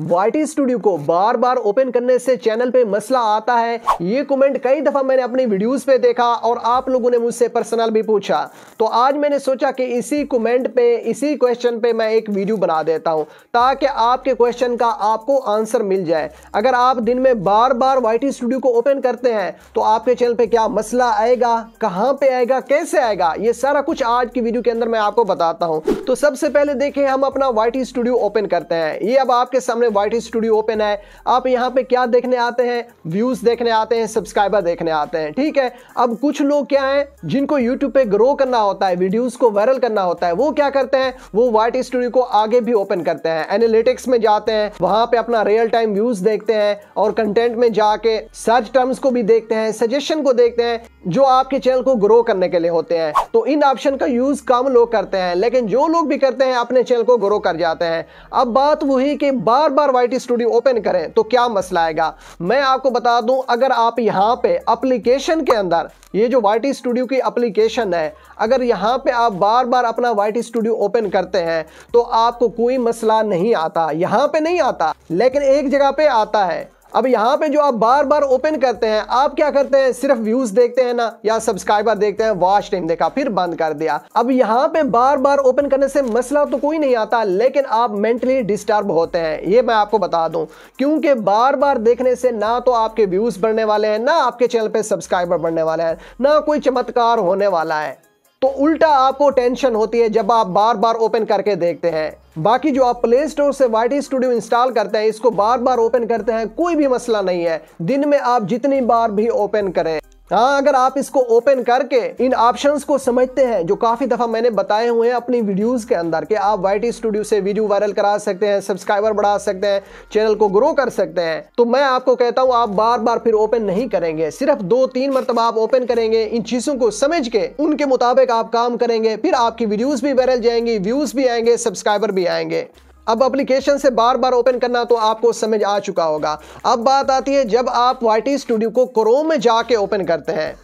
वाइटी studio को बार बार open करने से चैनल पे मसला आता है ये कमेंट कई दफ़ा मैंने अपनी वीडियोस पे देखा और आप लोगों ने मुझसे पर्सनल भी पूछा तो आज मैंने सोचा कि इसी कमेंट पे इसी क्वेश्चन पे मैं एक वीडियो बना देता हूं ताकि आपके क्वेश्चन का आपको आंसर मिल जाए अगर आप दिन में बार बार वाई स्टूडियो को ओपन करते हैं तो आपके चैनल पर क्या मसला आएगा कहाँ पे आएगा कैसे आएगा ये सारा कुछ आज की वीडियो के अंदर मैं आपको बताता हूँ तो सबसे पहले देखें हम अपना वाई स्टूडियो ओपन करते हैं ये अब आपके सामने सामने वाइट स्टूडियो ओपन है आप यहाँ पे क्या देखने आते हैं व्यूज़ देखने आते हैं सब्सक्राइबर देखने आते हैं ठीक है अब कुछ लोग क्या हैं जिनको यूट्यूब पे ग्रो करना होता है वीडियोज़ को वायरल करना होता है वो क्या करते हैं वो वाइट स्टूडियो को आगे भी ओपन करते हैं एनालिटिक्स में जाते हैं वहां पर अपना रियल टाइम व्यूज़ देखते हैं और कंटेंट में जाके सर्च टर्म्स को भी देखते हैं सजेशन को देखते हैं जो आपके चैनल को ग्रो करने के लिए होते हैं तो इन ऑप्शन का यूज कम लोग करते हैं लेकिन जो लोग भी करते हैं अपने चैनल को ग्रो कर जाते हैं अब बात वही कि बार बार वाई स्टूडियो ओपन करें तो क्या मसला आएगा मैं आपको बता दूं अगर आप यहां पे एप्लीकेशन के अंदर ये जो वाई स्टूडियो की एप्लीकेशन है अगर यहाँ पे आप बार बार अपना वाई स्टूडियो ओपन करते हैं तो आपको कोई मसला नहीं आता यहाँ पे नहीं आता लेकिन एक जगह पे आता है अब यहाँ पे जो आप बार बार ओपन करते हैं आप क्या करते हैं सिर्फ व्यूज देखते हैं ना या सब्सक्राइबर देखते हैं वॉच टाइम देखा फिर बंद कर दिया अब यहाँ पे बार बार ओपन करने से मसला तो कोई नहीं आता लेकिन आप मेंटली डिस्टर्ब होते हैं ये मैं आपको बता दूं क्योंकि बार बार देखने से ना तो आपके व्यूज बढ़ने वाले हैं ना आपके चैनल पर सब्सक्राइबर बढ़ने वाले हैं ना कोई चमत्कार होने वाला है तो उल्टा आपको टेंशन होती है जब आप बार बार ओपन करके देखते हैं बाकी जो आप प्ले स्टोर से वाई स्टूडियो इंस्टॉल करते हैं इसको बार बार ओपन करते हैं कोई भी मसला नहीं है दिन में आप जितनी बार भी ओपन करें हाँ अगर आप इसको ओपन करके इन ऑप्शंस को समझते हैं जो काफ़ी दफ़ा मैंने बताए हुए हैं अपनी वीडियोस के अंदर कि आप वाई स्टूडियो से वीडियो वायरल करा सकते हैं सब्सक्राइबर बढ़ा सकते हैं चैनल को ग्रो कर सकते हैं तो मैं आपको कहता हूँ आप बार बार फिर ओपन नहीं करेंगे सिर्फ दो तीन मरतबा आप ओपन करेंगे इन चीज़ों को समझ के उनके मुताबिक आप काम करेंगे फिर आपकी वीडियोज़ भी वायरल जाएंगी व्यूज़ भी आएंगे सब्सक्राइबर भी आएंगे अब एप्लीकेशन से बार बार ओपन करना तो आपको समझ आ चुका होगा अब बात आती है जब आप वाई स्टूडियो को क्रोम में जाके ओपन करते हैं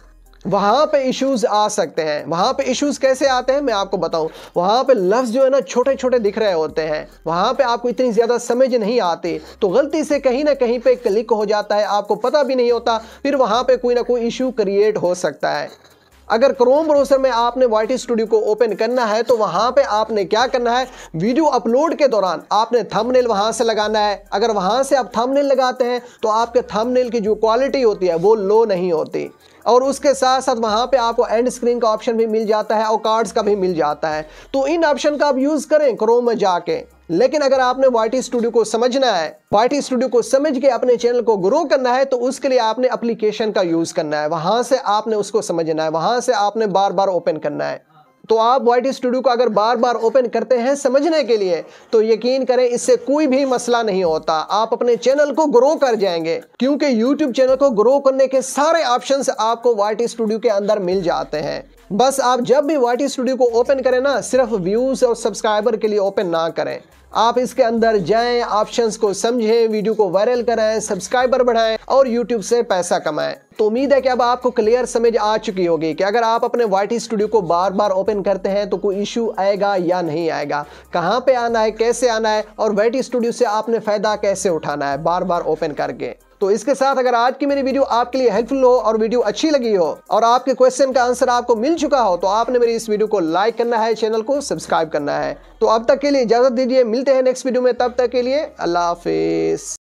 वहां पे इश्यूज आ सकते हैं वहां पे इश्यूज कैसे आते हैं मैं आपको बताऊं वहां पे लफ्ज़ जो है ना छोटे छोटे दिख रहे होते हैं वहां पे आपको इतनी ज़्यादा समझ नहीं आती तो गलती से कहीं ना कहीं पे क्लिक हो जाता है आपको पता भी नहीं होता फिर वहां पे कोई ना कोई इशू क्रिएट हो सकता है अगर क्रोम ब्राउज़र में आपने वाइट स्टूडियो को ओपन करना है तो वहां पर आपने क्या करना है वीडियो अपलोड के दौरान आपने थंबनेल वहाँ से लगाना है अगर वहाँ से आप थंबनेल लगाते हैं तो आपके थंबनेल की जो क्वालिटी होती है वो लो नहीं होती और उसके साथ साथ वहाँ पे आपको एंड स्क्रीन का ऑप्शन भी मिल जाता है और कार्ड्स का भी मिल जाता है तो इन ऑप्शन का आप यूज़ करें क्रोम में जाके लेकिन अगर आपने वाई स्टूडियो को समझना है वाई स्टूडियो को समझ के अपने चैनल को ग्रो करना है तो उसके लिए आपने अप्लीकेशन का यूज़ करना है वहां से आपने उसको समझना है वहां से आपने बार बार ओपन करना है तो आप वाई स्टूडियो को अगर बार बार ओपन करते हैं समझने के लिए तो यकीन करें इससे कोई भी मसला नहीं होता आप अपने चैनल को ग्रो कर जाएंगे क्योंकि यूट्यूब चैनल को ग्रो करने के सारे ऑप्शन आपको वाई स्टूडियो के अंदर मिल जाते हैं बस आप जब भी वाटी स्टूडियो को ओपन करें ना सिर्फ व्यूज़ और सब्सक्राइबर के लिए ओपन ना करें आप इसके अंदर जाएं ऑप्शंस को समझें वीडियो को वायरल कराएं सब्सक्राइबर बढ़ाएं और यूट्यूब से पैसा कमाएं तो उम्मीद है कि अब आपको क्लियर समझ आ चुकी होगी कि अगर आप अपने वाई स्टूडियो को बार बार ओपन करते हैं तो कोई इश्यू आएगा या नहीं आएगा कहाँ पे आना है कैसे आना है और वाई स्टूडियो से आपने फ़ायदा कैसे उठाना है बार बार ओपन करके तो इसके साथ अगर आज की मेरी वीडियो आपके लिए हेल्पफुल हो और वीडियो अच्छी लगी हो और आपके क्वेश्चन का आंसर आपको मिल चुका हो तो आपने मेरी इस वीडियो को लाइक करना है चैनल को सब्सक्राइब करना है तो अब तक के लिए इजाजत दीजिए मिलते हैं नेक्स्ट वीडियो में तब तक के लिए अल्लाह हाफिज